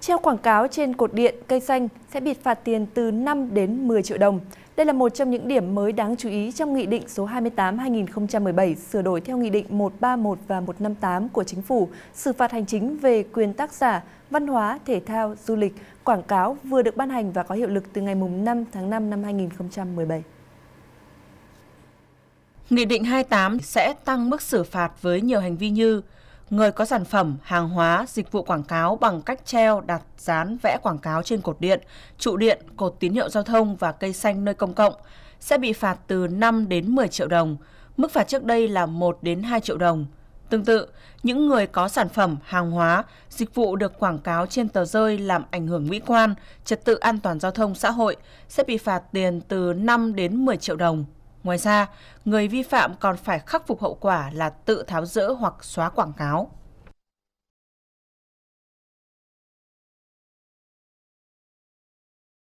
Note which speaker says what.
Speaker 1: Treo quảng cáo trên cột điện, cây xanh sẽ bị phạt tiền từ 5 đến 10 triệu đồng. Đây là một trong những điểm mới đáng chú ý trong Nghị định số 28-2017 sửa đổi theo Nghị định 131 và 158 của Chính phủ xử phạt hành chính về quyền tác giả, văn hóa, thể thao, du lịch, quảng cáo vừa được ban hành và có hiệu lực từ ngày 5 tháng 5 năm 2017.
Speaker 2: Nghị định 28 sẽ tăng mức xử phạt với nhiều hành vi như người có sản phẩm, hàng hóa, dịch vụ quảng cáo bằng cách treo, đặt, dán, vẽ quảng cáo trên cột điện, trụ điện, cột tín hiệu giao thông và cây xanh nơi công cộng sẽ bị phạt từ 5 đến 10 triệu đồng. Mức phạt trước đây là 1 đến 2 triệu đồng. Tương tự, những người có sản phẩm, hàng hóa, dịch vụ được quảng cáo trên tờ rơi làm ảnh hưởng mỹ quan, trật tự an toàn giao thông xã hội sẽ bị phạt tiền từ 5 đến 10 triệu đồng. Ngoài ra, người vi phạm còn phải khắc phục hậu quả là tự tháo rỡ hoặc xóa quảng
Speaker 3: cáo.